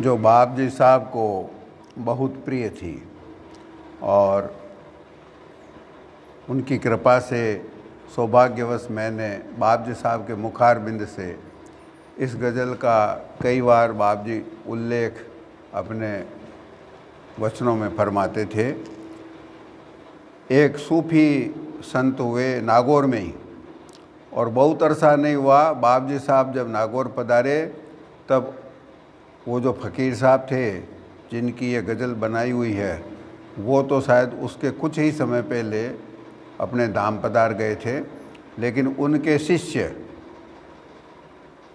जो बाप जी साहब को बहुत प्रिय थी और उनकी कृपा से सौभाग्यवश मैंने बाप जी साहब के मुखार बिंद से इस गज़ल का कई बार बाप जी उल्लेख अपने वचनों में फरमाते थे एक सूफी संत हुए नागौर में ही और बहुत अरसा नहीं हुआ बाप जी साहब जब नागौर पधारे तब वो जो फ़कीर साहब थे जिनकी ये गज़ल बनाई हुई है वो तो शायद उसके कुछ ही समय पहले अपने दाम पदार गए थे लेकिन उनके शिष्य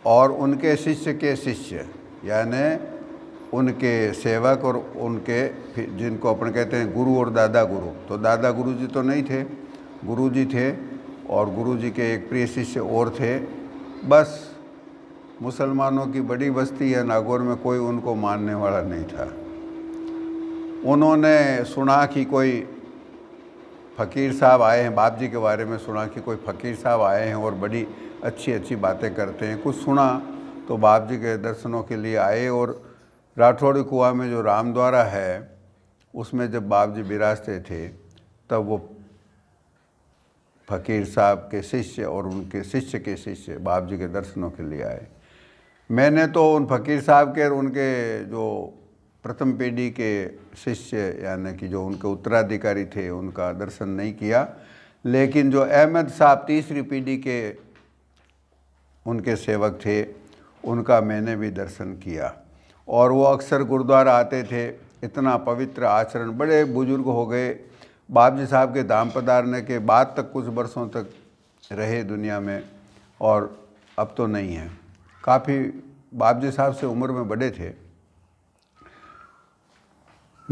और उनके शिष्य के शिष्य यानि उनके सेवक और उनके जिनको अपन कहते हैं गुरु और दादा गुरु तो दादा गुरु जी तो नहीं थे गुरु जी थे और गुरु जी के एक प्रिय शिष्य और थे बस मुसलमानों की बड़ी बस्ती है नागौर में कोई उनको मानने वाला नहीं था उन्होंने सुना कि कोई फ़कीर साहब आए हैं बाप जी के बारे में सुना कि कोई फ़कीर साहब आए हैं और बड़ी अच्छी अच्छी बातें करते हैं कुछ सुना तो बाप जी के दर्शनों के लिए आए और राठौड़ी कुआ में जो रामद्वारा है उसमें जब बाप जी बिराजते थे तब वो फ़कीर साहब के शिष्य और उनके शिष्य के शिष्य बाप जी के दर्शनों के लिए आए मैंने तो उन फ़कीर साहब के और उनके जो प्रथम पीढ़ी के शिष्य यानी कि जो उनके उत्तराधिकारी थे उनका दर्शन नहीं किया लेकिन जो अहमद साहब तीसरी पीढ़ी के उनके सेवक थे उनका मैंने भी दर्शन किया और वो अक्सर गुरुद्वारा आते थे इतना पवित्र आचरण बड़े बुजुर्ग हो गए बाबजी साहब के दाम पदारने के बाद तक कुछ वर्षों तक रहे दुनिया में और अब तो नहीं है काफ़ी बाप जी साहब से उम्र में बड़े थे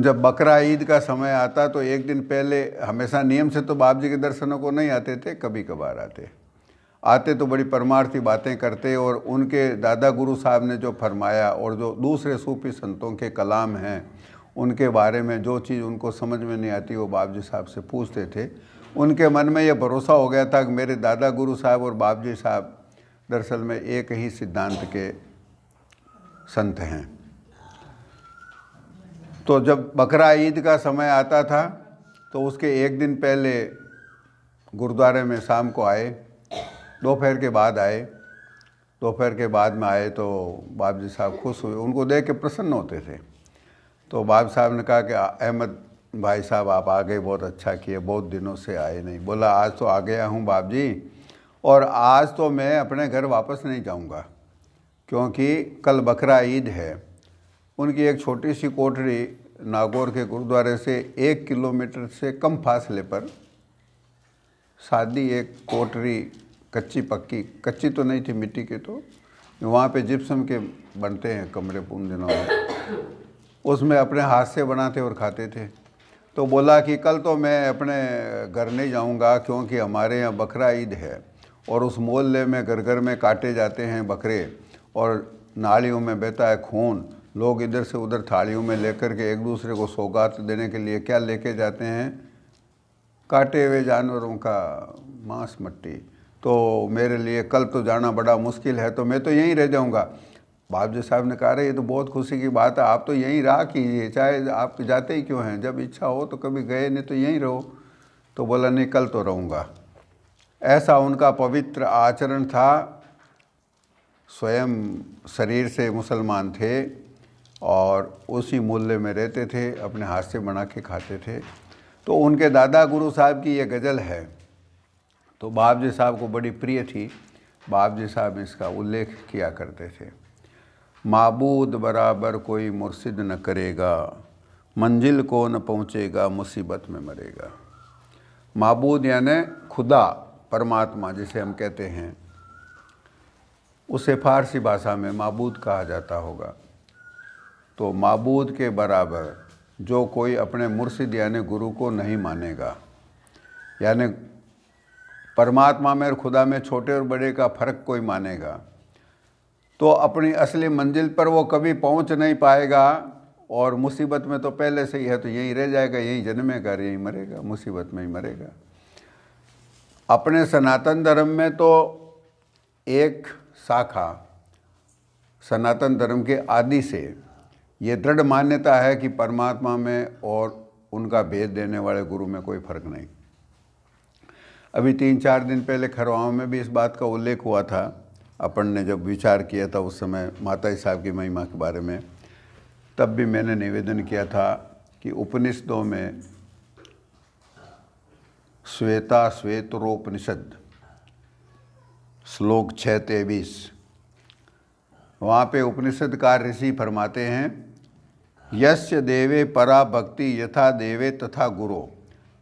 जब बकरा ईद का समय आता तो एक दिन पहले हमेशा नियम से तो बाप जी के दर्शनों को नहीं आते थे कभी कभार आते आते तो बड़ी परमार्थी बातें करते और उनके दादा गुरु साहब ने जो फरमाया और जो दूसरे सूफी संतों के कलाम हैं उनके बारे में जो चीज़ उनको समझ में नहीं आती वो बाप जी साहब से पूछते थे उनके मन में यह भरोसा हो गया था कि मेरे दादा गुरु साहब और बाप जी साहब दरअसल में एक ही सिद्धांत के संत हैं तो जब बकरा ईद का समय आता था तो उसके एक दिन पहले गुरुद्वारे में शाम को आए दोपहर के बाद आए दोपहर के बाद में आए तो बाप जी साहब खुश हुए उनको देख के प्रसन्न होते थे तो बाब साहब ने कहा कि अहमद भाई साहब आप आ गए बहुत अच्छा किए बहुत दिनों से आए नहीं बोला आज तो आ गया हूँ बाप जी और आज तो मैं अपने घर वापस नहीं जाऊंगा क्योंकि कल बकरा ईद है उनकी एक छोटी सी कोठरी नागौर के गुरुद्वारे से एक किलोमीटर से कम फासले पर सादी एक कोठरी कच्ची पक्की कच्ची तो नहीं थी मिट्टी के तो वहाँ पे जिप्सम के बनते हैं कमरे पूर्ण दिनों में उसमें अपने हाथ से बनाते और खाते थे तो बोला कि कल तो मैं अपने घर नहीं जाऊँगा क्योंकि हमारे यहाँ बकरा ईद है और उस मोहल्ले में घर घर में काटे जाते हैं बकरे और नालियों में बहता है खून लोग इधर से उधर थालियों में लेकर के एक दूसरे को सौगात देने के लिए क्या लेके जाते हैं काटे हुए जानवरों का मांस मट्टी तो मेरे लिए कल तो जाना बड़ा मुश्किल है तो मैं तो यहीं रह जाऊँगा जी साहब ने कहा रहे ये तो बहुत खुशी की बात है आप तो यहीं रहा कीजिए चाहे आप जाते ही क्यों हैं जब इच्छा हो तो कभी गए नहीं तो यहीं रहो तो बोला नहीं कल तो रहूँगा ऐसा उनका पवित्र आचरण था स्वयं शरीर से मुसलमान थे और उसी मूल्य में रहते थे अपने हाथ से बना के खाते थे तो उनके दादा गुरु साहब की ये गज़ल है तो बाब जी साहब को बड़ी प्रिय थी बाब जी साहब इसका उल्लेख किया करते थे माबूद बराबर कोई मुर्शिद न करेगा मंजिल को न पहुँचेगा मुसीबत में मरेगा माबूद यानि खुदा परमात्मा जिसे हम कहते हैं उसे फारसी भाषा में मबूद कहा जाता होगा तो मबूद के बराबर जो कोई अपने मुर्शिद यानि गुरु को नहीं मानेगा यानि परमात्मा में और खुदा में छोटे और बड़े का फ़र्क कोई मानेगा तो अपनी असली मंजिल पर वो कभी पहुंच नहीं पाएगा और मुसीबत में तो पहले से ही है तो यहीं रह जाएगा यहीं जन्मेगा यहीं मरेगा मुसीबत में ही मरेगा अपने सनातन धर्म में तो एक शाखा सनातन धर्म के आदि से ये दृढ़ मान्यता है कि परमात्मा में और उनका भेद देने वाले गुरु में कोई फर्क नहीं अभी तीन चार दिन पहले खरवाओं में भी इस बात का उल्लेख हुआ था अपन ने जब विचार किया था उस समय माता साहब की महिमा के बारे में तब भी मैंने निवेदन किया था कि उपनिषदों में श्वेता श्वेतरोपनिषद श्लोक छ तेवीस वहाँ पे उपनिषद का ऋषि फरमाते हैं यस्य देवे परा भक्ति यथा देवे तथा गुरु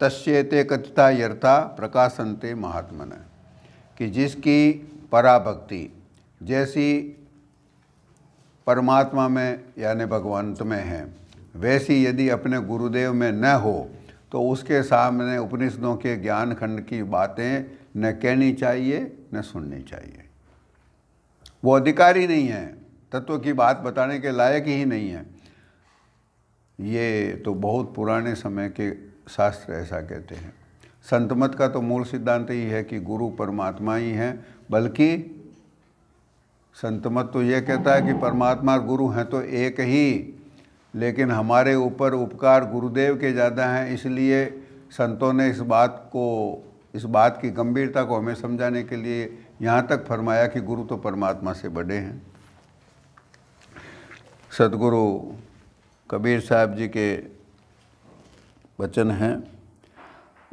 तस्ते कथिता यर्था प्रकाशनते महात्मन कि जिसकी पराभक्ति जैसी परमात्मा में यानी भगवंत में है वैसी यदि अपने गुरुदेव में न हो तो उसके सामने उपनिषदों के ज्ञान खंड की बातें न कहनी चाहिए न सुननी चाहिए वो अधिकारी नहीं है तत्व की बात बताने के लायक ही नहीं है ये तो बहुत पुराने समय के शास्त्र ऐसा कहते हैं संतमत का तो मूल सिद्धांत ही है कि गुरु परमात्मा ही हैं बल्कि संतमत तो ये कहता है कि परमात्मा और गुरु हैं तो एक ही लेकिन हमारे ऊपर उपकार गुरुदेव के ज़्यादा हैं इसलिए संतों ने इस बात को इस बात की गंभीरता को हमें समझाने के लिए यहाँ तक फरमाया कि गुरु तो परमात्मा से बड़े हैं सतगुरु कबीर साहब जी के वचन हैं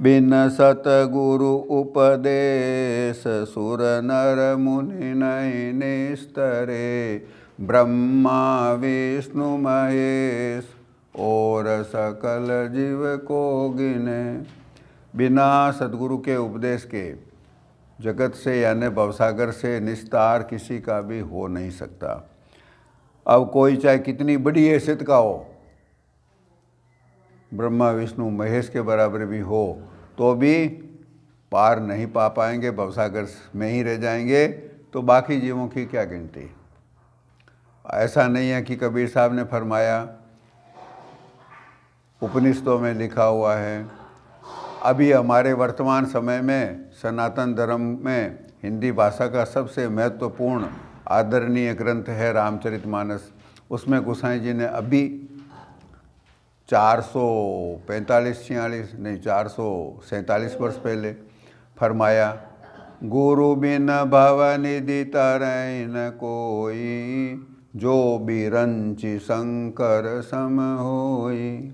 बिन सतगुरु उपदेश सुर नर मुनि नई निस्तरे ब्रह्मा विष्णु महेश और सकल जीव को गिने बिना सदगुरु के उपदेश के जगत से यानी भवसागर से निस्तार किसी का भी हो नहीं सकता अब कोई चाहे कितनी बड़ी हैसियत का हो ब्रह्मा विष्णु महेश के बराबर भी हो तो भी पार नहीं पा पाएंगे भवसागर में ही रह जाएंगे तो बाकी जीवों की क्या गिनती ऐसा नहीं है कि कबीर साहब ने फरमाया उपनिषदों में लिखा हुआ है अभी हमारे वर्तमान समय में सनातन धर्म में हिंदी भाषा का सबसे महत्वपूर्ण आदरणीय ग्रंथ है रामचरितमानस उसमें गोसाई जी ने अभी चार सौ पैंतालीस छियालीस नहीं चार सौ सैंतालीस वर्ष पहले फरमाया गुरु बिन भवन दी तरह न कोई जो रंची शंकर सम होई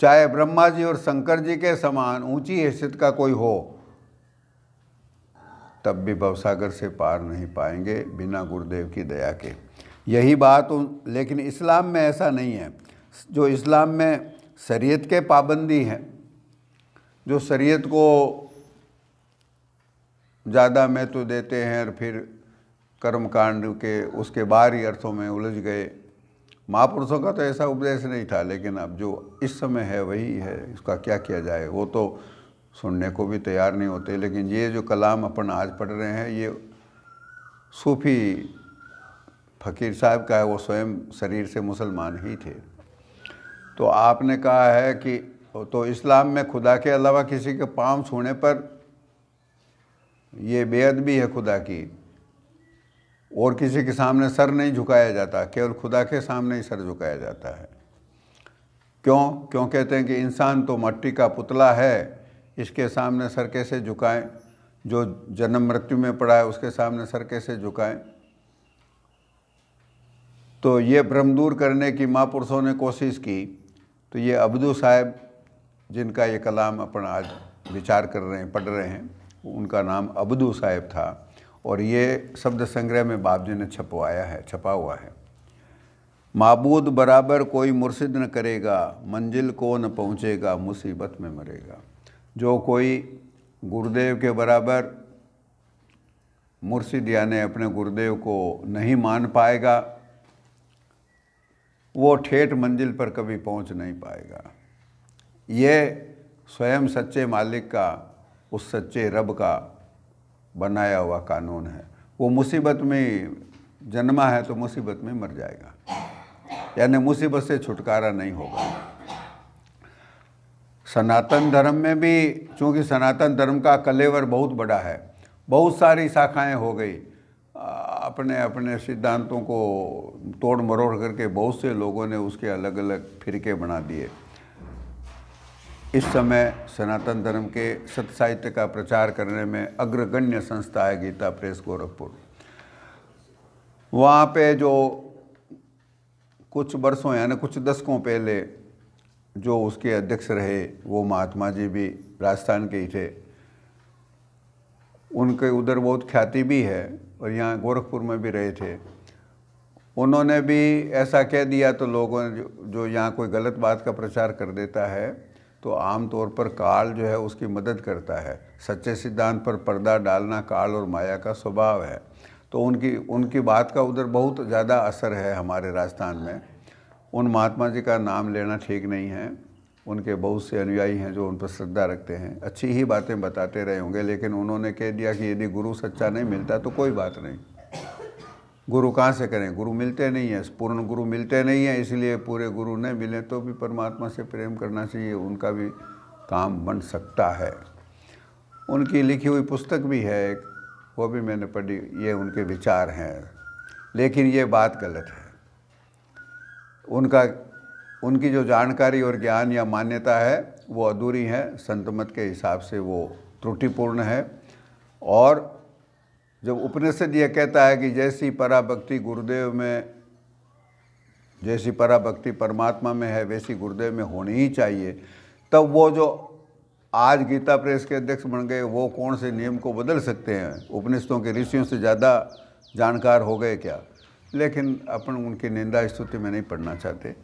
चाहे ब्रह्मा जी और शंकर जी के समान ऊंची हैसियत का कोई हो तब भी भवसागर से पार नहीं पाएंगे बिना गुरुदेव की दया के यही बात लेकिन इस्लाम में ऐसा नहीं है जो इस्लाम में शरीयत के पाबंदी हैं जो शरीयत को ज़्यादा महत्व तो देते हैं और फिर कर्मकांड के उसके बाहरी अर्थों में उलझ गए महापुरुषों का तो ऐसा उपदेश नहीं था लेकिन अब जो इस समय है वही है इसका क्या किया जाए वो तो सुनने को भी तैयार नहीं होते लेकिन ये जो कलाम अपन आज पढ़ रहे हैं ये सूफी फ़कीर साहब का है वो स्वयं शरीर से मुसलमान ही थे तो आपने कहा है कि तो इस्लाम में खुदा के अलावा किसी के पाँव छूने पर ये बेअदबी है खुदा की और किसी के सामने सर नहीं झुकाया जाता केवल खुदा के सामने ही सर झुकाया जाता है क्यों क्यों कहते हैं कि इंसान तो मट्टी का पुतला है इसके सामने सर कैसे झुकाएं जो जन्म मृत्यु में पड़ा है उसके सामने सर कैसे झुकाएं तो ये भ्रम दूर करने की महापुरुषों ने कोशिश की तो ये अब्दू साहब जिनका ये कलाम अपन आज विचार कर रहे हैं पढ़ रहे हैं उनका नाम अब्दू साहेब था और ये शब्द संग्रह में बाप जी ने छपवाया है छपा हुआ है माबूद बराबर कोई मुर्शिद न करेगा मंजिल को न पहुँचेगा मुसीबत में मरेगा जो कोई गुरुदेव के बराबर मुर्शिद यानी अपने गुरुदेव को नहीं मान पाएगा वो ठेठ मंजिल पर कभी पहुंच नहीं पाएगा ये स्वयं सच्चे मालिक का उस सच्चे रब का बनाया हुआ कानून है वो मुसीबत में जन्मा है तो मुसीबत में मर जाएगा यानी मुसीबत से छुटकारा नहीं होगा सनातन धर्म में भी चूँकि सनातन धर्म का कलेवर बहुत बड़ा है बहुत सारी शाखाएं हो गई अपने अपने सिद्धांतों को तोड़ मरोड़ करके बहुत से लोगों ने उसके अलग अलग फिरके बना दिए इस समय सनातन धर्म के सत साहित्य का प्रचार करने में अग्रगण्य संस्था है गीता प्रेस गोरखपुर वहाँ पे जो कुछ वर्षों यानी कुछ दशकों पहले जो उसके अध्यक्ष रहे वो महात्मा जी भी राजस्थान के ही थे उनके उधर बहुत ख्याति भी है और यहाँ गोरखपुर में भी रहे थे उन्होंने भी ऐसा कह दिया तो लोगों ने जो, जो यहाँ कोई गलत बात का प्रचार कर देता है तो आम तौर पर काल जो है उसकी मदद करता है सच्चे सिद्धांत पर पर्दा डालना काल और माया का स्वभाव है तो उनकी उनकी बात का उधर बहुत ज़्यादा असर है हमारे राजस्थान में उन महात्मा जी का नाम लेना ठीक नहीं है उनके बहुत से अनुयायी हैं जो उन पर श्रद्धा रखते हैं अच्छी ही बातें बताते रहे होंगे लेकिन उन्होंने कह दिया कि यदि गुरु सच्चा नहीं मिलता तो कोई बात नहीं गुरु कहाँ से करें गुरु मिलते नहीं हैं पूर्ण गुरु मिलते नहीं हैं इसलिए पूरे गुरु न मिले तो भी परमात्मा से प्रेम करना चाहिए उनका भी काम बन सकता है उनकी लिखी हुई पुस्तक भी है एक वो भी मैंने पढ़ी ये उनके विचार हैं लेकिन ये बात गलत है उनका उनकी जो जानकारी और ज्ञान या मान्यता है वो अधूरी है संतमत के हिसाब से वो त्रुटिपूर्ण है और जब उपनिषद ये कहता है कि जैसी पराभक्ति गुरुदेव में जैसी पराभक्ति परमात्मा में है वैसी गुरुदेव में होनी ही चाहिए तब वो जो आज गीता प्रेस के अध्यक्ष बन गए वो कौन से नियम को बदल सकते हैं उपनिषदों के ऋषियों से ज़्यादा जानकार हो गए क्या लेकिन अपन उनकी निंदा स्तुति में नहीं पढ़ना चाहते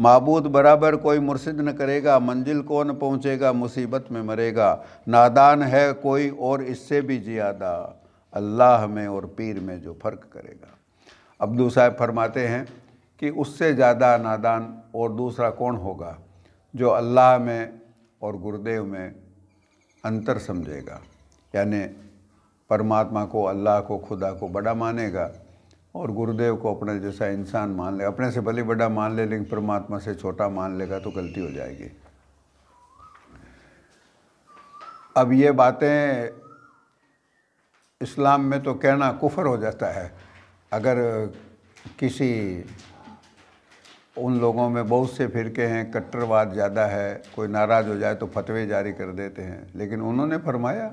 महबूद बराबर कोई मुर्शिद न करेगा मंजिल कौन पहुँचेगा मुसीबत में मरेगा नादान है कोई और इससे भी ज़्यादा अल्लाह में और पीर में जो फ़र्क करेगा अब्दू साहब फरमाते हैं कि उससे ज़्यादा नादान और दूसरा कौन होगा जो अल्लाह में और गुरुदेव में अंतर समझेगा यानि परमात्मा को अल्लाह को खुदा को बड़ा मानेगा और गुरुदेव को अपने जैसा इंसान मान लेगा अपने से भले बड़ा मान ले लेकिन परमात्मा से छोटा मान लेगा तो गलती हो जाएगी अब ये बातें इस्लाम में तो कहना कुफर हो जाता है अगर किसी उन लोगों में बहुत से फिरके हैं कट्टरवाद ज़्यादा है कोई नाराज़ हो जाए तो फतवे जारी कर देते हैं लेकिन उन्होंने फरमाया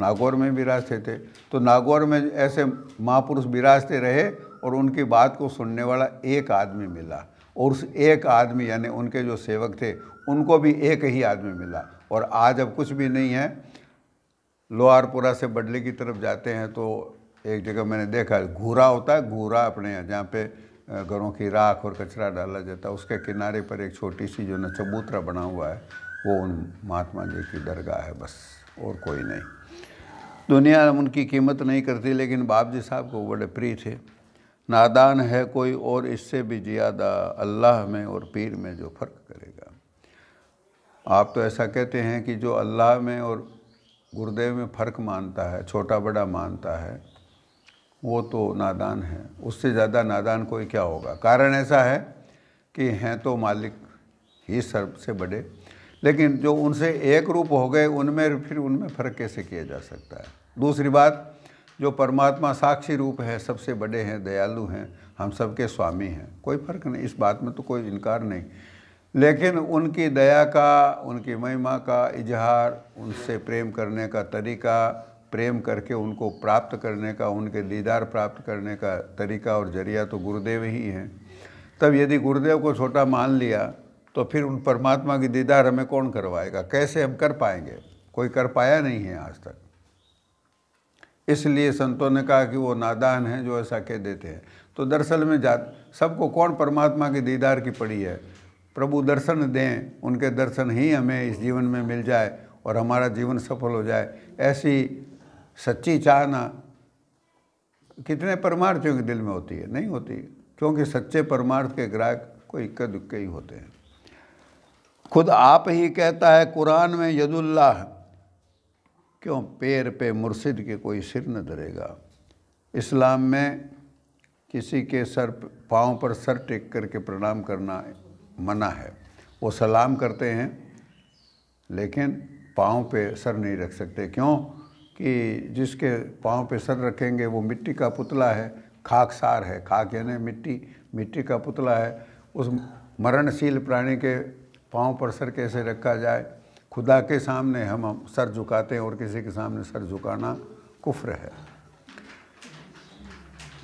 नागौर में विराजते थे तो नागौर में ऐसे महापुरुष विराजते रहे और उनकी बात को सुनने वाला एक आदमी मिला और उस एक आदमी यानी उनके जो सेवक थे उनको भी एक ही आदमी मिला और आज अब कुछ भी नहीं है लोहारपुरा से बडली की तरफ जाते हैं तो एक जगह मैंने देखा घूरा होता है घूरा अपने यहाँ जहाँ पे घरों की राख और कचरा डाला जाता है उसके किनारे पर एक छोटी सी जो न चबूतरा बना हुआ है वो उन महात्मा जी की दरगाह है बस और कोई नहीं दुनिया उनकी कीमत नहीं करती लेकिन बाप जी साहब को बड़े प्रिय थे नादान है कोई और इससे भी ज़्यादा अल्लाह में और पीर में जो फ़र्क करेगा आप तो ऐसा कहते हैं कि जो अल्लाह में और गुरुदेव में फ़र्क मानता है छोटा बड़ा मानता है वो तो नादान है उससे ज़्यादा नादान कोई क्या होगा कारण ऐसा है कि हैं तो मालिक ही सबसे बड़े लेकिन जो उनसे एक रूप हो गए उनमें फिर उनमें फ़र्क कैसे किया जा सकता है दूसरी बात जो परमात्मा साक्षी रूप है सबसे बड़े हैं दयालु हैं हम सबके स्वामी हैं कोई फ़र्क नहीं इस बात में तो कोई इनकार नहीं लेकिन उनकी दया का उनकी महिमा का इजहार उनसे प्रेम करने का तरीका प्रेम करके उनको प्राप्त करने का उनके दीदार प्राप्त करने का तरीका और जरिया तो गुरुदेव ही हैं तब यदि गुरुदेव को छोटा मान लिया तो फिर उन परमात्मा की दीदार हमें कौन करवाएगा कैसे हम कर पाएंगे कोई कर पाया नहीं है आज तक इसलिए संतों ने कहा कि वो नादान हैं जो ऐसा कह देते हैं तो दरअसल में जा सबको कौन परमात्मा की दीदार की पड़ी है प्रभु दर्शन दें उनके दर्शन ही हमें इस जीवन में मिल जाए और हमारा जीवन सफल हो जाए ऐसी सच्ची चाहना कितने परमार्थियों के दिल में होती है नहीं होती क्योंकि सच्चे परमार्थ के ग्राहक कोई इक्के दुक्के ही होते हैं खुद आप ही कहता है कुरान में यदुल्लाह क्यों पैर पे मुर्शिद के कोई सिर न धरेगा इस्लाम में किसी के सर पाँव पर सर टेक करके प्रणाम करना मना है वो सलाम करते हैं लेकिन पाँव पे सर नहीं रख सकते क्यों कि जिसके पाँव पे सर रखेंगे वो मिट्टी का पुतला है खाकसार है खाक यानी मिट्टी मिट्टी का पुतला है उस मरणशील प्राणी के पाँव पर सर कैसे रखा जाए खुदा के सामने हम, हम सर झुकाते हैं और किसी के सामने सर झुकाना कुफ्र है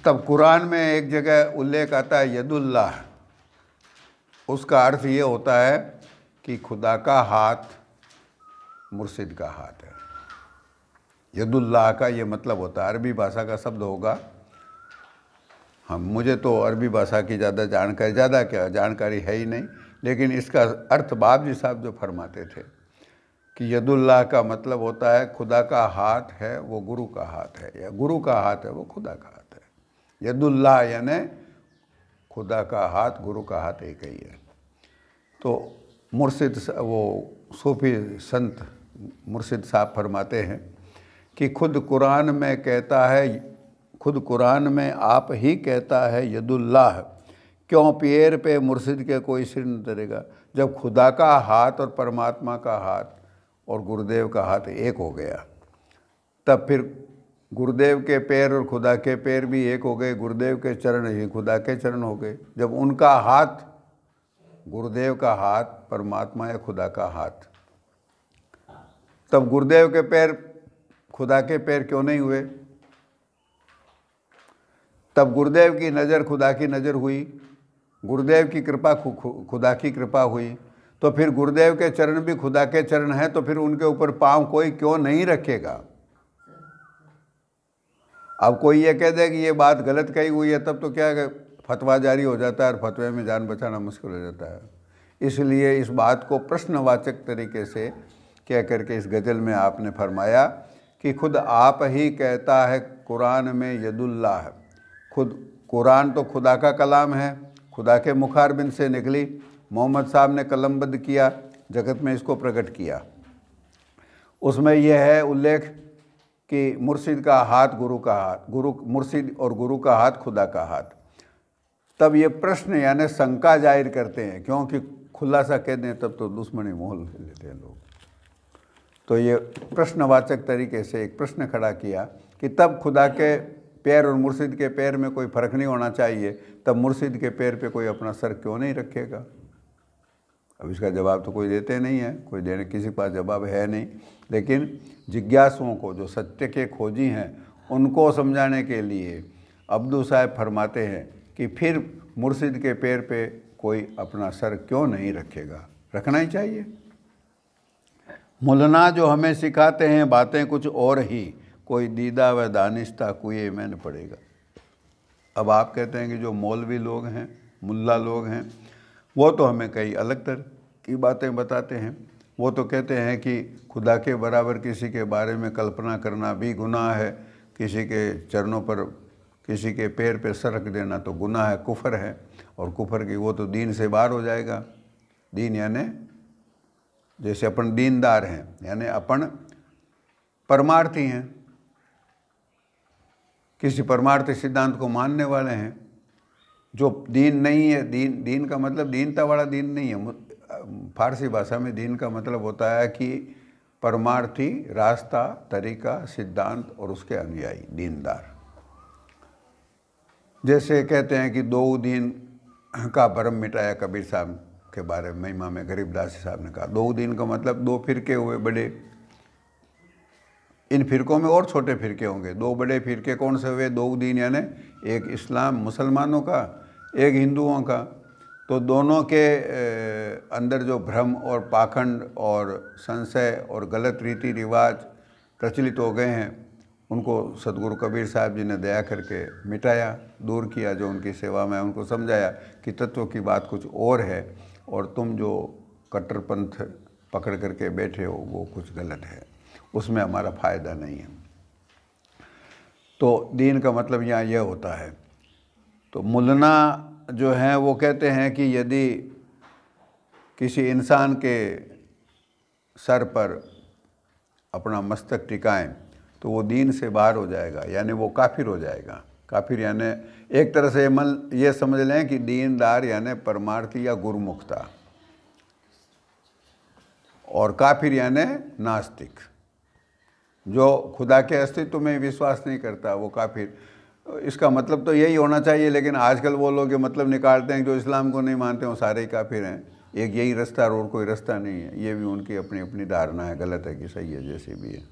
तब कुरान में एक जगह उल्लेख आता है यदुल्लाह उसका अर्थ ये होता है कि खुदा का हाथ मुर्शिद का हाथ है यदुल्लाह का ये मतलब होता है अरबी भाषा का शब्द होगा हम मुझे तो अरबी भाषा की ज़्यादा जानकारी ज़्यादा क्या जानकारी है ही नहीं लेकिन इसका अर्थ बाब जी साहब जो फरमाते थे कि यदुल्लाह का मतलब होता है खुदा का हाथ है वो गुरु का हाथ है या गुरु का हाथ है वो खुदा का हाथ है यदुल्लाह यानि खुदा का हाथ गुरु का हाथ एक ही है तो मुर्शिद वो सूफी संत मुर्शिद साहब फरमाते हैं कि खुद कुरान में कहता है खुद कुरान में आप ही कहता है यदुल्लाह क्यों पेर पे मुर्शिद के कोई सिर न तरेगा जब खुदा का हाथ और परमात्मा का हाथ और गुरुदेव का हाथ एक हो गया तब फिर गुरुदेव के पैर और खुदा के पैर भी एक हो गए गुरुदेव के चरण ही खुदा के चरण हो गए जब उनका हाथ गुरुदेव का हाथ परमात्मा या खुदा का हाथ तब गुरुदेव के पैर खुदा के पैर क्यों नहीं हुए तब गुरुदेव की नज़र खुदा की नज़र हुई गुरुदेव की कृपा खुदा की कृपा हुई तो फिर गुरुदेव के चरण भी खुदा के चरण हैं तो फिर उनके ऊपर पांव कोई क्यों नहीं रखेगा अब कोई ये कह दे कि ये बात गलत कही हुई है तब तो क्या फतवा जारी हो जाता है और फतवे में जान बचाना मुश्किल हो जाता है इसलिए इस बात को प्रश्नवाचक तरीके से कह करके इस गज़ल में आपने फरमाया कि खुद आप ही कहता है कुरान में है खुद कुरान तो खुदा का कलाम है खुदा के मुखारबिन से निकली मोहम्मद साहब ने कलमबद्ध किया जगत में इसको प्रकट किया उसमें यह है उल्लेख कि मुर्शिद का हाथ गुरु का हाथ गुरु मुर्शिद और गुरु का हाथ खुदा का हाथ तब ये प्रश्न यानी शंका जाहिर करते हैं क्योंकि खुलासा कह दें तब तो दुश्मनी मोल ले लेते हैं लोग तो ये प्रश्नवाचक तरीके से एक प्रश्न खड़ा किया कि तब खुदा के पैर और मुर्शिद के पैर में कोई फर्क नहीं होना चाहिए तब मुर्शिद के पैर पे कोई अपना सर क्यों नहीं रखेगा अब इसका जवाब तो कोई देते नहीं है कोई देने किसी के पास जवाब है नहीं लेकिन जिज्ञासुओं को जो सत्य के खोजी हैं उनको समझाने के लिए अब्दू साहेब फरमाते हैं कि फिर मुर्शिद के पैर पे कोई अपना सर क्यों नहीं रखेगा रखना ही चाहिए मुलना जो हमें सिखाते हैं बातें कुछ और ही कोई दीदा व दानिश्ता कुए में न पड़ेगा अब आप कहते हैं कि जो मौलवी लोग हैं मुल्ला लोग हैं वो तो हमें कई अलग तरह की बातें बताते हैं वो तो कहते हैं कि खुदा के बराबर किसी के बारे में कल्पना करना भी गुनाह है किसी के चरणों पर किसी के पैर पे सरक देना तो गुनाह है कुफर है और कुफर की वो तो दीन से बाहर हो जाएगा दीन यानि जैसे अपन दीनदार हैं यानी अपन परमार्थी हैं किसी परमार्थ सिद्धांत को मानने वाले हैं जो दीन नहीं है दीन दीन का मतलब दीनता वाला दीन नहीं है फारसी भाषा में दीन का मतलब होता है कि परमार्थी रास्ता तरीका सिद्धांत और उसके अनुयायी दीनदार जैसे कहते हैं कि दो दिन का भ्रम मिटाया कबीर साहब के बारे में महिमा में गरीबदास साहब ने कहा दो दिन का मतलब दो फिरके हुए बड़े इन फिरकों में और छोटे फिरके होंगे दो बड़े फिरके कौन से हुए दो दिन यानी एक इस्लाम मुसलमानों का एक हिंदुओं का तो दोनों के अंदर जो भ्रम और पाखंड और संशय और गलत रीति रिवाज प्रचलित हो गए हैं उनको सदगुरु कबीर साहब जी ने दया करके मिटाया दूर किया जो उनकी सेवा में उनको समझाया कि तत्व की बात कुछ और है और तुम जो कट्टरपंथ पकड़ करके बैठे हो वो कुछ गलत है उसमें हमारा फ़ायदा नहीं है तो दीन का मतलब यहाँ यह होता है तो मुलना जो हैं वो कहते हैं कि यदि किसी इंसान के सर पर अपना मस्तक टिकाएं तो वो दीन से बाहर हो जाएगा यानी वो काफिर हो जाएगा काफिर यानी एक तरह से मल ये समझ लें कि दीनदार यानी परमार्थी या गुरुमुखता और काफिर यानि नास्तिक जो खुदा के अस्तित्व में विश्वास नहीं करता वो काफिर इसका मतलब तो यही होना चाहिए लेकिन आजकल वो लोग ये मतलब निकालते हैं जो इस्लाम को नहीं मानते वो सारे ही काफिर हैं एक यही रास्ता और कोई रास्ता नहीं है ये भी उनकी अपनी अपनी धारणा है गलत है कि सही है जैसे भी है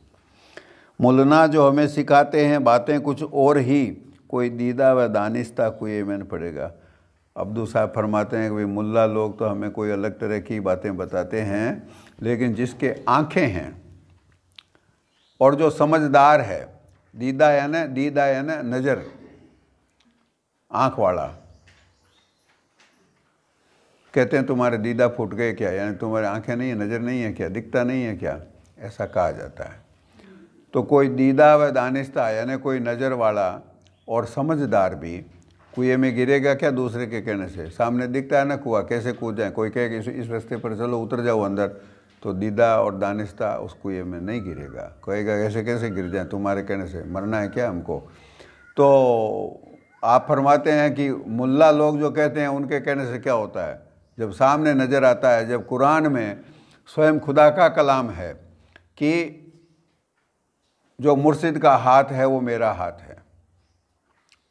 मुलना जो हमें सिखाते हैं बातें कुछ और ही कोई दीदा व दानिश्ता कोई मैन पड़ेगा अब्दू साहब फरमाते हैं कि भाई मुल्ला लोग तो हमें कोई अलग तरह की बातें बताते हैं लेकिन जिसके आँखें हैं और जो समझदार है दीदा या ना दीदा या ना नज़र आँख वाला कहते हैं तुम्हारे दीदा फूट गए क्या यानी तुम्हारे आँखें नहीं है नज़र नहीं है क्या दिखता नहीं है क्या ऐसा कहा जाता है तो कोई दीदा व दानिश्ता यानी कोई नज़र वाला और समझदार भी कुएं में गिरेगा क्या दूसरे के कहने से सामने दिखता है ना कुआ कैसे कूद जाए कोई कहेगा इस, इस रास्ते पर चलो उतर जाओ अंदर तो दीदा और दानिश्ता उस कुएं में नहीं गिरेगा कहेगा कैसे कैसे गिर जाए तुम्हारे कहने से मरना है क्या हमको तो आप फरमाते हैं कि मुल्ला लोग जो कहते हैं उनके कहने से क्या होता है जब सामने नज़र आता है जब कुरान में स्वयं खुदा का कलाम है कि जो मुर्शिद का हाथ है वो मेरा हाथ है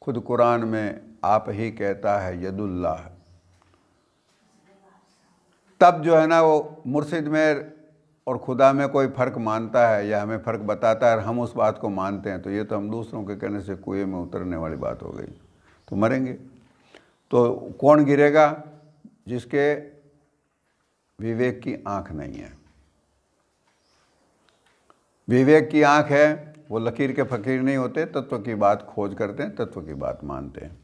खुद कुरान में आप ही कहता है यदुल्ला तब जो है ना वो मुर्शिद में और खुदा में कोई फ़र्क मानता है या हमें फ़र्क बताता है और हम उस बात को मानते हैं तो ये तो हम दूसरों के कहने से कुएं में उतरने वाली बात हो गई तो मरेंगे तो कौन गिरेगा जिसके विवेक की आंख नहीं है विवेक की आँख है वो लकीर के फ़कीर नहीं होते तत्व की बात खोज करते हैं तत्व की बात मानते हैं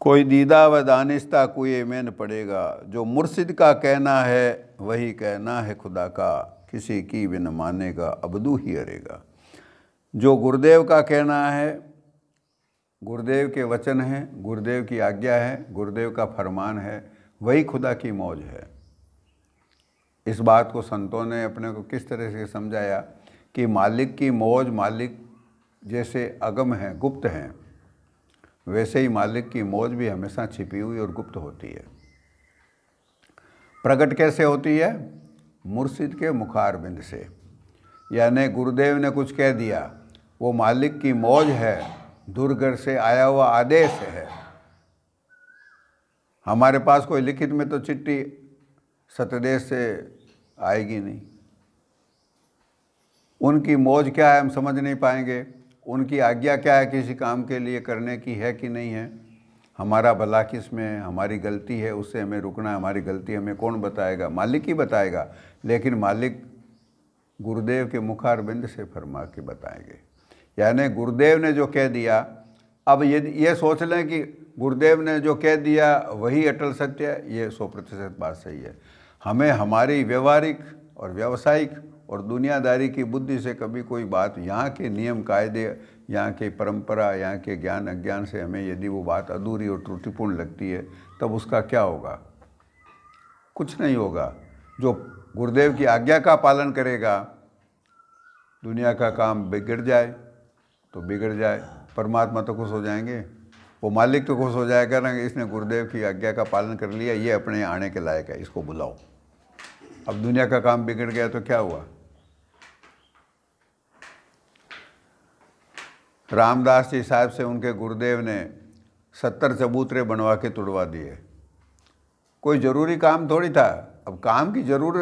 कोई दीदा व दानिश्ता कुए में न पड़ेगा जो मुर्शिद का कहना है वही कहना है खुदा का किसी की बिन मानेगा अबदू ही अरेगा जो गुरुदेव का कहना है गुरुदेव के वचन हैं गुरुदेव की आज्ञा है गुरुदेव का फरमान है वही खुदा की मौज है इस बात को संतों ने अपने को किस तरह से समझाया कि मालिक की मौज मालिक जैसे अगम हैं गुप्त हैं वैसे ही मालिक की मौज भी हमेशा छिपी हुई और गुप्त होती है प्रकट कैसे होती है मुर्शिद के मुखारबिंद से यानी गुरुदेव ने कुछ कह दिया वो मालिक की मौज है दुर्गर से आया हुआ आदेश है हमारे पास कोई लिखित में तो चिट्ठी सतदेह से आएगी नहीं उनकी मौज क्या है हम समझ नहीं पाएंगे उनकी आज्ञा क्या है किसी काम के लिए करने की है कि नहीं है हमारा भला किस में हमारी गलती है उससे हमें रुकना है हमारी गलती हमें कौन बताएगा मालिक ही बताएगा लेकिन मालिक गुरुदेव के मुखारबिंद से फरमा के बताएंगे यानी गुरुदेव ने जो कह दिया अब ये, ये सोच लें कि गुरुदेव ने जो कह दिया वही अटल सत्य है ये सौ प्रतिशत बात सही है हमें हमारी व्यवहारिक और व्यावसायिक और दुनियादारी की बुद्धि से कभी कोई बात यहाँ के नियम कायदे यहाँ के परंपरा यहाँ के ज्ञान अज्ञान से हमें यदि वो बात अधूरी और त्रुटिपूर्ण लगती है तब उसका क्या होगा कुछ नहीं होगा जो गुरुदेव की आज्ञा का पालन करेगा दुनिया का काम बिगड़ जाए तो बिगड़ जाए परमात्मा तो खुश हो जाएंगे वो मालिक तो खुश हो जाएगा ना इसने गुरुदेव की आज्ञा का पालन कर लिया ये अपने आने के लायक है इसको बुलाओ अब दुनिया का काम बिगड़ गया तो क्या हुआ रामदास जी साहब से उनके गुरुदेव ने सत्तर चबूतरे बनवा के तुड़वा दिए कोई ज़रूरी काम थोड़ी था अब काम की ज़रूर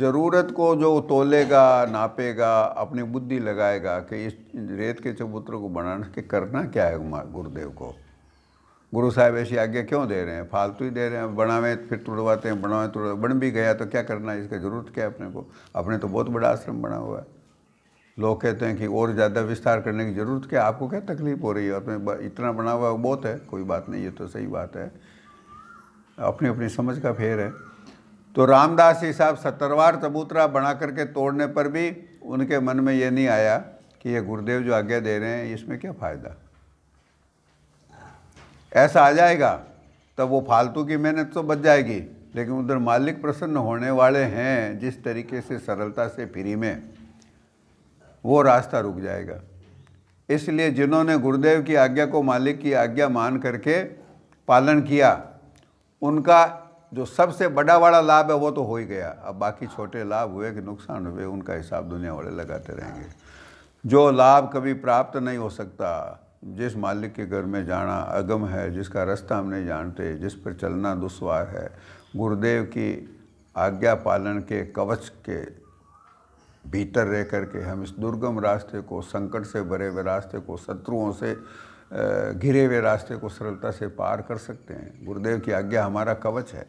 ज़रूरत को जो तोलेगा नापेगा अपनी बुद्धि लगाएगा कि इस रेत के चबूतरे को बनाने के करना क्या है गुरुदेव को गुरु साहब ऐसी आज्ञा क्यों दे रहे हैं फालतू ही दे रहे हैं बनावे फिर तुड़वाते हैं बनावे तुड़वा बन भी गया तो क्या करना है इसका ज़रूरत क्या है अपने को अपने तो बहुत बड़ा आश्रम बना हुआ है लोग कहते हैं कि और ज़्यादा विस्तार करने की ज़रूरत क्या आपको क्या तकलीफ़ हो रही है अपने इतना बना हुआ बहुत है कोई बात नहीं ये तो सही बात है अपनी अपनी समझ का फेर है तो रामदास जी साहब सत्तरवार चबूतरा बना करके तोड़ने पर भी उनके मन में ये नहीं आया कि ये गुरुदेव जो आज्ञा दे रहे हैं इसमें क्या फ़ायदा ऐसा आ जाएगा तब वो फालतू की मेहनत तो बच जाएगी लेकिन उधर मालिक प्रसन्न होने वाले हैं जिस तरीके से सरलता से फ्री में वो रास्ता रुक जाएगा इसलिए जिन्होंने गुरुदेव की आज्ञा को मालिक की आज्ञा मान करके पालन किया उनका जो सबसे बड़ा वाला लाभ है वो तो हो ही गया अब बाकी छोटे लाभ हुए कि नुकसान हुए उनका हिसाब दुनिया वाले लगाते रहेंगे जो लाभ कभी प्राप्त नहीं हो सकता जिस मालिक के घर में जाना अगम है जिसका रास्ता हम नहीं जानते जिस पर चलना दुश्वार है गुरुदेव की आज्ञा पालन के कवच के भीतर रह कर के हम इस दुर्गम रास्ते को संकट से भरे हुए रास्ते को शत्रुओं से घिरे हुए रास्ते को सरलता से पार कर सकते हैं गुरुदेव की आज्ञा हमारा कवच है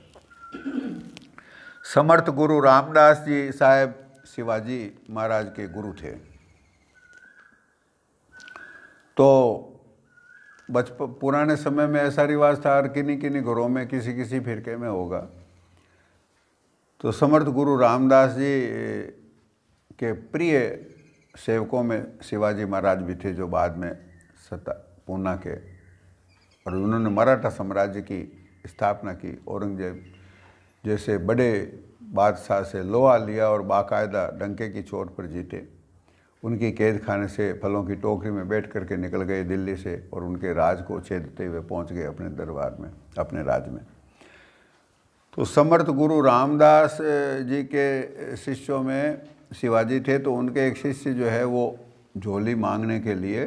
समर्थ गुरु रामदास जी साहेब शिवाजी महाराज के गुरु थे तो बचपन पुराने समय में ऐसा रिवाज था हर किन्हीं किन्हीं घरों में किसी किसी फिरके में होगा तो समर्थ गुरु रामदास जी के प्रिय सेवकों में शिवाजी महाराज भी थे जो बाद में सता पूना के और उन्होंने मराठा साम्राज्य की स्थापना की औरंगजेब जैसे बड़े बादशाह से लोहा लिया और बाकायदा डंके की चोट पर जीते उनकी कैद खाने से फलों की टोकरी में बैठ करके निकल गए दिल्ली से और उनके राज को छेदते हुए पहुंच गए अपने दरबार में अपने राज में तो समर्थ गुरु रामदास जी के शिष्यों में शिवाजी थे तो उनके एक शिष्य जो है वो झोली मांगने के लिए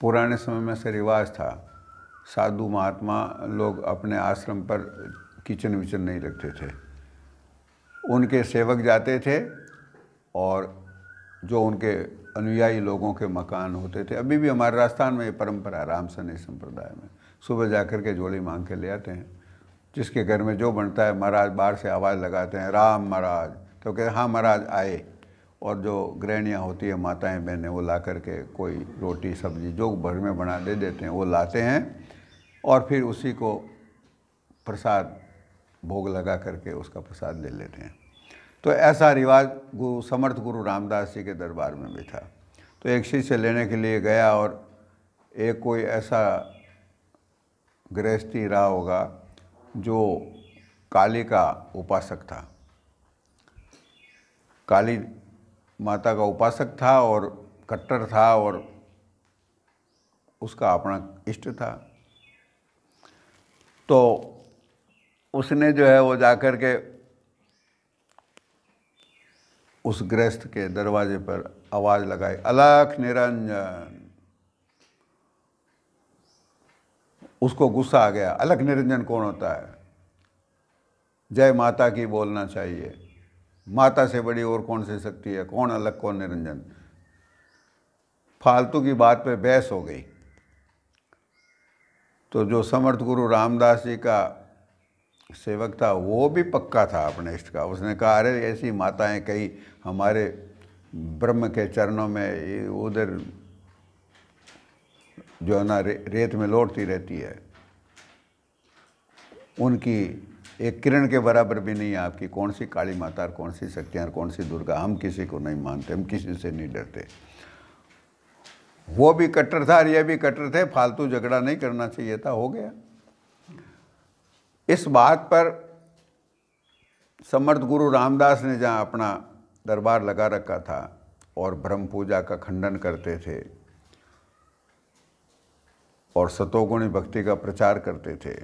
पुराने समय में से रिवाज था साधु महात्मा लोग अपने आश्रम पर किचन विचन नहीं रखते थे उनके सेवक जाते थे और जो उनके अनुयायी लोगों के मकान होते थे अभी भी हमारे राजस्थान में ये परंपरा राम सनी संप्रदाय में सुबह जाकर के झोली मांग के ले आते हैं जिसके घर में जो बनता है महाराज बाहर से आवाज़ लगाते हैं राम महाराज तो कहते हाँ महाराज आए और जो ग्रहणियाँ होती है माताएं बहनें वो ला करके कोई रोटी सब्जी जो घर में बना दे देते हैं वो लाते हैं और फिर उसी को प्रसाद भोग लगा करके उसका प्रसाद ले लेते हैं तो ऐसा रिवाज गुरु समर्थ गुरु रामदास जी के दरबार में भी था तो एक शिष्य लेने के लिए गया और एक कोई ऐसा गृहस्थी रहा होगा जो काली का उपासक था काली माता का उपासक था और कट्टर था और उसका अपना इष्ट था तो उसने जो है वो जाकर के उस गृहस्थ के दरवाजे पर आवाज लगाई अलख निरंजन उसको गुस्सा आ गया अलख निरंजन कौन होता है जय माता की बोलना चाहिए माता से बड़ी और कौन सी शक्ति है कौन अलग कौन निरंजन फालतू की बात पे बहस हो गई तो जो समर्थ गुरु रामदास जी का सेवक था वो भी पक्का था अपने इष्ट का उसने कहा अरे ऐसी माताएं कई हमारे ब्रह्म के चरणों में उधर जो है ना रे, रेत में लौटती रहती है उनकी एक किरण के बराबर भी नहीं है आपकी कौन सी काली माता और कौन सी शक्तियाँ और कौन सी दुर्गा हम किसी को नहीं मानते हम किसी से नहीं डरते वो भी कट्टर था और ये भी कट्टर थे फालतू झगड़ा नहीं करना चाहिए था हो गया इस बात पर समर्थ गुरु रामदास ने जहाँ अपना दरबार लगा रखा था और ब्रह्म पूजा का खंडन करते थे और सतोगुणी भक्ति का प्रचार करते थे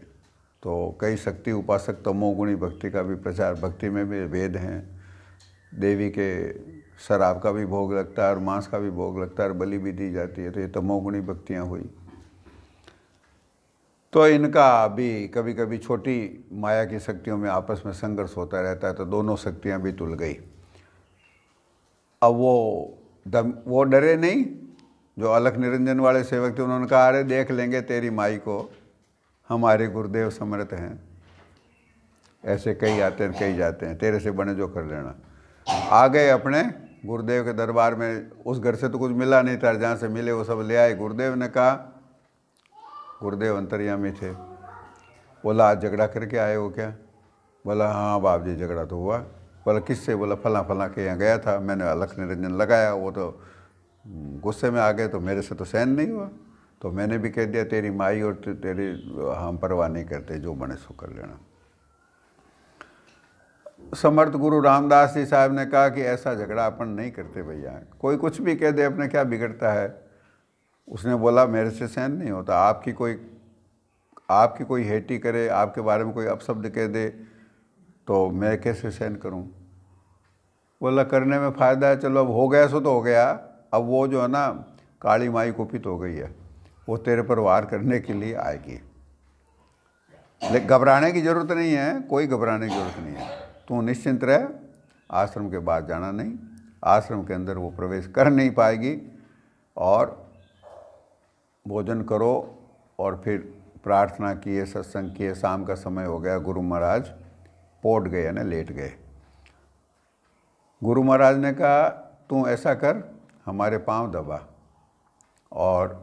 तो कई शक्ति उपासक तमोगुणी तो भक्ति का भी प्रचार भक्ति में भी वेद हैं देवी के शराब का भी भोग लगता है और मांस का भी भोग लगता है और बलि भी दी जाती है तो ये तमोगुणी तो भक्तियाँ हुई तो इनका भी कभी कभी छोटी माया की शक्तियों में आपस में संघर्ष होता रहता है तो दोनों शक्तियाँ भी तुल गई अब वो दम वो डरे नहीं जो अलग निरंजन वाले सेवक थे उन्होंने कहा अरे देख लेंगे तेरी माई को हमारे गुरुदेव समर्थ हैं ऐसे कई आते हैं कई जाते हैं तेरे से बने जो कर लेना आ गए अपने गुरुदेव के दरबार में उस घर से तो कुछ मिला नहीं था जहाँ से मिले वो सब ले आए गुरुदेव ने कहा गुरुदेव अंतर्यामी थे बोला आज झगड़ा करके आए हो क्या बोला हाँ बाप जी झगड़ा तो हुआ बोला किससे बोला फला फला के यहाँ गया था मैंने अलख निरंजन लगाया वो तो हम्म, गुस्से में आ गए तो मेरे से तो सहन नहीं हुआ तो मैंने भी कह दिया तेरी माई और तेरी हम परवाह नहीं करते जो बने सो कर लेना समर्थ गुरु रामदास जी साहब ने कहा कि ऐसा झगड़ा अपन नहीं करते भैया कोई कुछ भी कह दे अपने क्या बिगड़ता है उसने बोला मेरे से सहन नहीं होता आपकी कोई आपकी कोई हेटी करे आपके बारे में कोई अपशब्द कह दे तो मैं कैसे सहन करूं बोला करने में फ़ायदा है चलो अब हो गया सो तो हो गया अब वो जो है ना काली माई कुपित हो गई है वो तेरे पर वार करने के लिए आएगी लेकिन घबराने की ज़रूरत नहीं है कोई घबराने की ज़रूरत नहीं है तू निश्चिंत रह आश्रम के बाद जाना नहीं आश्रम के अंदर वो प्रवेश कर नहीं पाएगी और भोजन करो और फिर प्रार्थना किए सत्संग किए शाम का समय हो गया गुरु महाराज पोट गए ना लेट गए गुरु महाराज ने कहा तू ऐसा कर हमारे पांव दबा और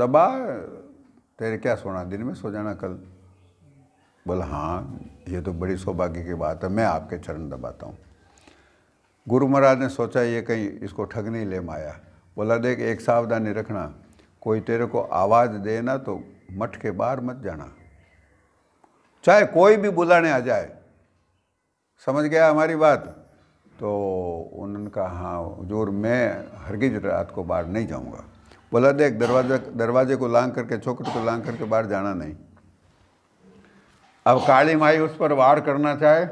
दबा तेरे क्या सोना दिन में सो जाना कल बोला हाँ ये तो बड़ी सौभाग्य की बात है मैं आपके चरण दबाता हूँ गुरु महाराज ने सोचा ये कहीं इसको ठग नहीं ले माया बोला देख एक सावधानी रखना कोई तेरे को आवाज़ देना तो मठ के बाहर मत जाना चाहे कोई भी बुलाने आ जाए समझ गया हमारी बात तो उन्होंने कहा हाँ जोर मैं हरगिज रात को बाहर नहीं जाऊँगा बोला देख दरवाजा दरवाजे को लांग करके चौकट को लांग करके बाहर जाना नहीं अब काली माई उस पर वार करना चाहे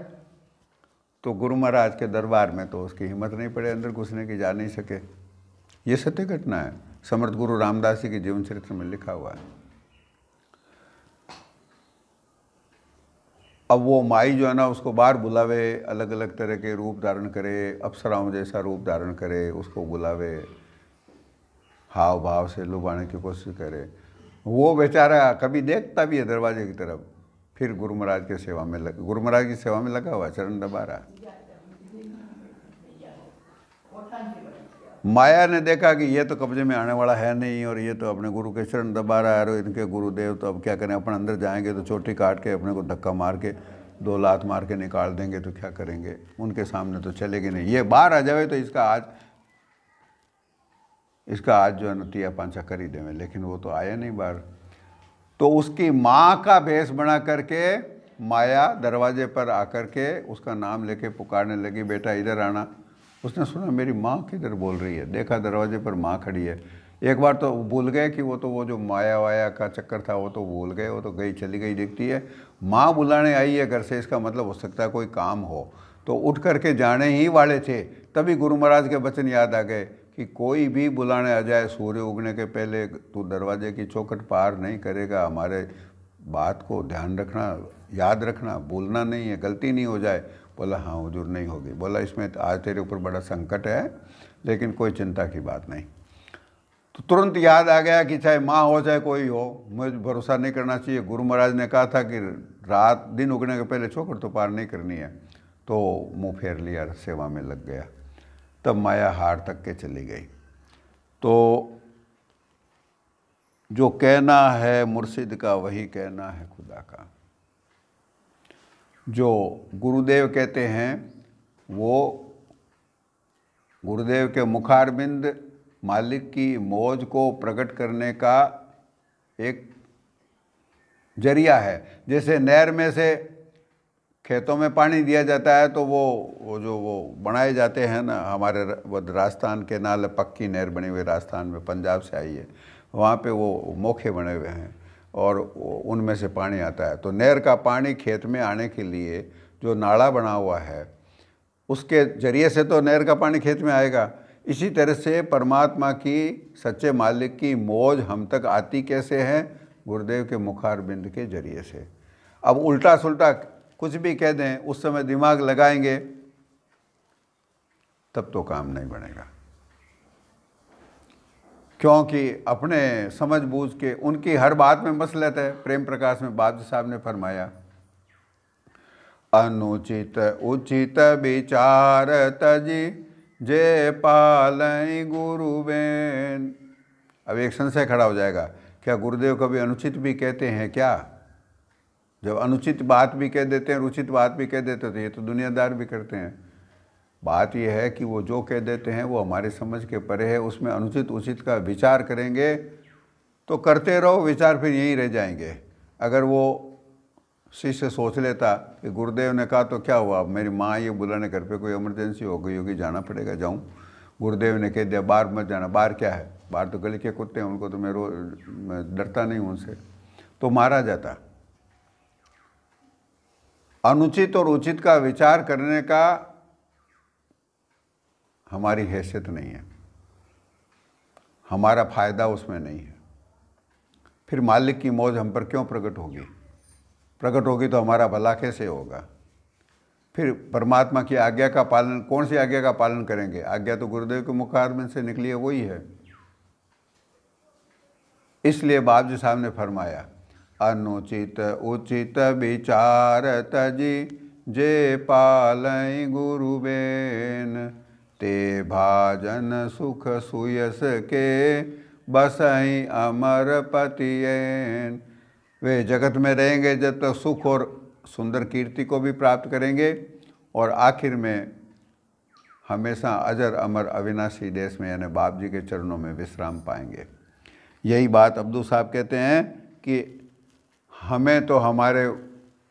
तो गुरु महाराज के दरबार में तो उसकी हिम्मत नहीं पड़े अंदर घुसने की जा नहीं सके ये सत्य घटना है समर्थ गुरु रामदास जी के जीवन चरित्र में लिखा हुआ है अब वो माई जो है ना उसको बाहर बुलावे अलग अलग तरह के रूप धारण करे अप्सराओं जैसा रूप धारण करे उसको बुलावे हाव भाव से लुभाने की कोशिश करे वो बेचारा कभी देखता भी है दरवाजे की तरफ फिर गुरु महाराज के सेवा में लग गुरु महाराज की सेवा में लगा हुआ चरण दबा रहा माया ने देखा कि ये तो कब्जे में आने वाला है नहीं और ये तो अपने गुरु के शरण दबा रहा है और इनके गुरुदेव तो अब क्या करें अपन अंदर जाएंगे तो चोटी काट के अपने को धक्का मार के दो लात मार के निकाल देंगे तो क्या करेंगे उनके सामने तो चलेगी नहीं ये बाहर आ जाए तो इसका आज इसका आज जो है नतिया पांचा कर ही देवे लेकिन वो तो आया नहीं बाहर तो उसकी माँ का भेष बना करके माया दरवाजे पर आकर के उसका नाम लेके पुकारने लगी बेटा इधर आना उसने सुना मेरी माँ किधर बोल रही है देखा दरवाजे पर माँ खड़ी है एक बार तो भूल गए कि वो तो वो जो माया वाया का चक्कर था वो तो भूल गए वो तो गई चली गई दिखती है माँ बुलाने आई है घर से इसका मतलब हो सकता है कोई काम हो तो उठ करके जाने ही वाले थे तभी गुरु महाराज के वचन याद आ गए कि कोई भी बुलाने आ जाए सूर्य उगने के पहले तू तो दरवाजे की चौखट पार नहीं करेगा हमारे बात को ध्यान रखना याद रखना भूलना नहीं है गलती नहीं हो जाए बोला हाँ हजूर नहीं होगी बोला इसमें आज तेरे ऊपर बड़ा संकट है लेकिन कोई चिंता की बात नहीं तो तुरंत याद आ गया कि चाहे माँ हो चाहे कोई हो मुझे भरोसा नहीं करना चाहिए गुरु महाराज ने कहा था कि रात दिन उगने के पहले छोकर तो पार नहीं करनी है तो मुँह फेर लिया सेवा में लग गया तब माया हार तक के चली गई तो जो कहना है मुर्शिद का वही कहना है खुदा का जो गुरुदेव कहते हैं वो गुरुदेव के मुखारबिंद मालिक की मौज को प्रकट करने का एक जरिया है जैसे नहर में से खेतों में पानी दिया जाता है तो वो वो जो वो बनाए जाते हैं ना हमारे वो राजस्थान के नाल पक्की नहर बनी हुई राजस्थान में पंजाब से आई है वहाँ पे वो मोखे बने हुए हैं और उनमें से पानी आता है तो नहर का पानी खेत में आने के लिए जो नाला बना हुआ है उसके ज़रिए से तो नहर का पानी खेत में आएगा इसी तरह से परमात्मा की सच्चे मालिक की मौज हम तक आती कैसे है गुरुदेव के मुखार बिंद के जरिए से अब उल्टा सुलटा कुछ भी कह दें उस समय दिमाग लगाएंगे तब तो काम नहीं बनेगा क्योंकि अपने समझ बूझ के उनकी हर बात में मसलत है प्रेम प्रकाश में बाब साहब ने फरमाया अनुचित उचित विचार तजी जे गुरु बेन अब एक संशय खड़ा हो जाएगा क्या गुरुदेव कभी अनुचित भी कहते हैं क्या जब अनुचित बात भी कह देते हैं उचित बात भी कह देते तो ये तो दुनियादार भी करते हैं बात यह है कि वो जो कह देते हैं वो हमारे समझ के परे है उसमें अनुचित उचित का विचार करेंगे तो करते रहो विचार फिर यहीं रह जाएंगे अगर वो शिष्य सोच लेता कि गुरुदेव ने कहा तो क्या हुआ मेरी माँ ये बुलाने घर पे कोई इमरजेंसी हो गई होगी जाना पड़ेगा जाऊँ गुरुदेव ने कह दिया बाहर मत जाना बाहर क्या है बाहर तो गली के कुत्ते हैं उनको तो मैं मैं डरता नहीं उनसे तो मारा जाता अनुचित और उचित का विचार करने का हमारी हैसियत नहीं है हमारा फ़ायदा उसमें नहीं है फिर मालिक की मौज हम पर क्यों प्रकट होगी प्रकट होगी तो हमारा भला कैसे होगा फिर परमात्मा की आज्ञा का पालन कौन सी आज्ञा का पालन करेंगे आज्ञा तो गुरुदेव के मुखारमें से निकली है वही है इसलिए बाप जी साहब ने फरमाया अनुचित उचित विचार तजी जे पालय गुरुबेन ते भाजन सुख सुयस के बसई अमर पतियन वे जगत में रहेंगे जब तक सुख और सुंदर कीर्ति को भी प्राप्त करेंगे और आखिर में हमेशा अजर अमर अविनाशी देश में यानी बाप जी के चरणों में विश्राम पाएंगे यही बात अब्दू साहब कहते हैं कि हमें तो हमारे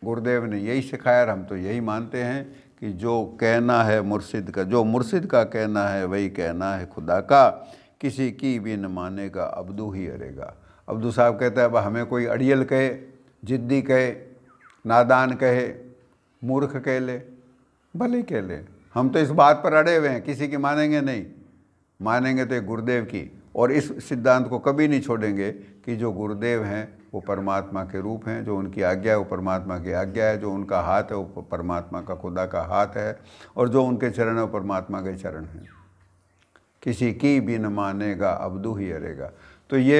गुरुदेव ने यही सिखाया और हम तो यही मानते हैं कि जो कहना है मुर्शिद का जो मुर्शिद का कहना है वही कहना है खुदा का किसी की भी न मानेगा अब्दू ही अरेगा अब्दू साहब कहते हैं अब हमें कोई अड़ियल कहे जिद्दी कहे नादान कहे मूर्ख कह ले भले कह ले हम तो इस बात पर अड़े हुए हैं किसी की मानेंगे नहीं मानेंगे तो गुरुदेव की और इस सिद्धांत को कभी नहीं छोड़ेंगे कि जो गुरुदेव हैं वो परमात्मा के रूप हैं जो उनकी आज्ञा है वो परमात्मा की आज्ञा है जो उनका हाथ है वो परमात्मा का खुदा का हाथ है और जो उनके चरण है वो परमात्मा के चरण हैं किसी की भी न मानेगा अबदू ही हरेगा तो ये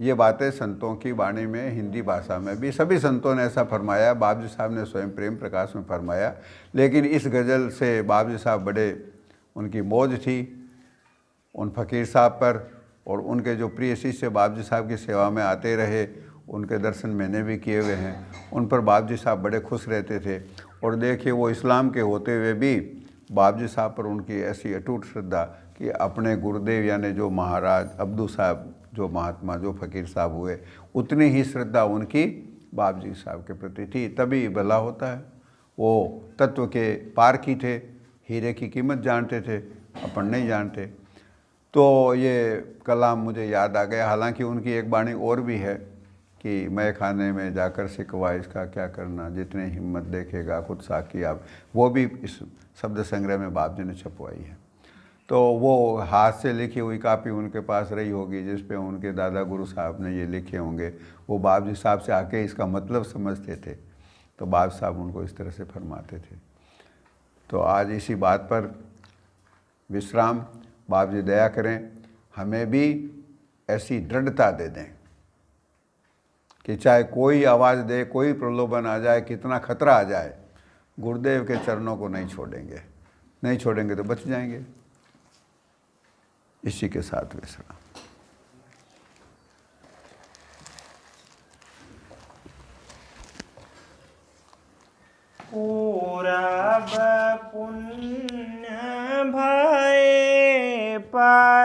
ये बातें संतों की वाणी में हिंदी भाषा में भी सभी संतों ने ऐसा फरमाया बाबजी साहब ने स्वयं प्रेम प्रकाश में फरमाया लेकिन इस गज़ल से बाबजी साहब बड़े उनकी मौज थी उन फ़कीर साहब पर और उनके जो प्रिय शिष्य बाब जी साहब की सेवा में आते रहे उनके दर्शन मैंने भी किए हुए हैं उन पर बाब जी साहब बड़े खुश रहते थे और देखिए वो इस्लाम के होते हुए भी बाब जी साहब पर उनकी ऐसी अटूट श्रद्धा कि अपने गुरुदेव यानी जो महाराज अब्दू साहब जो महात्मा जो फ़कीर साहब हुए उतनी ही श्रद्धा उनकी बाब जी साहब के प्रति थी तभी भला होता है वो तत्व के पार की थे हीरे की कीमत जानते थे अपन नहीं जानते तो ये कलाम मुझे याद आ गया हालांकि उनकी एक बाणी और भी है कि मैं खाने में जाकर सिकवा इसका क्या करना जितने हिम्मत देखेगा खुद साकी आप वो भी इस शब्द संग्रह में बाप जी ने छपवाई है तो वो हाथ से लिखी हुई कापी उनके पास रही होगी जिस पे उनके दादा गुरु साहब ने ये लिखे होंगे वो बाप जी साहब से आके इसका मतलब समझते थे तो बाप साहब उनको इस तरह से फरमाते थे तो आज इसी बात पर विश्राम बाप जी दया करें हमें भी ऐसी दृढ़ता दे दें कि चाहे कोई आवाज़ दे कोई प्रलोभन आ जाए कितना खतरा आ जाए गुरुदेव के चरणों को नहीं छोड़ेंगे नहीं छोड़ेंगे तो बच जाएंगे इसी के साथ विश्राम पूरा पुण्य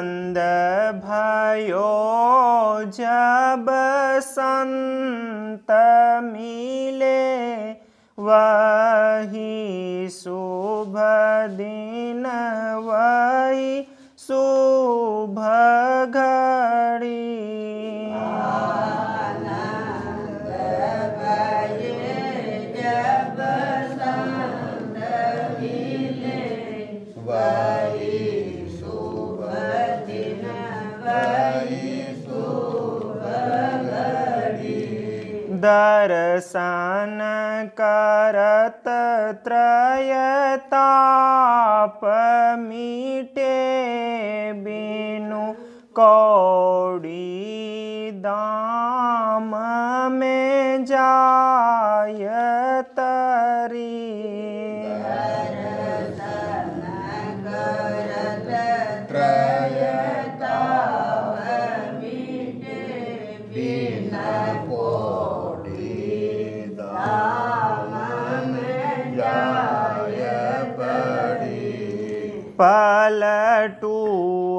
संद भयो जब संत मिले वही शुभ दिन वही शुभ घड़ी दर्शनकरत त्रयताप मीटे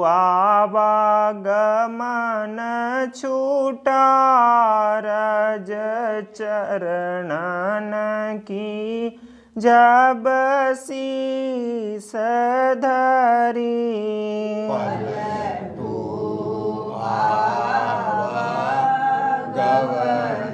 आवागमन छूटारज रज चरणन की जब शीस धरी गवन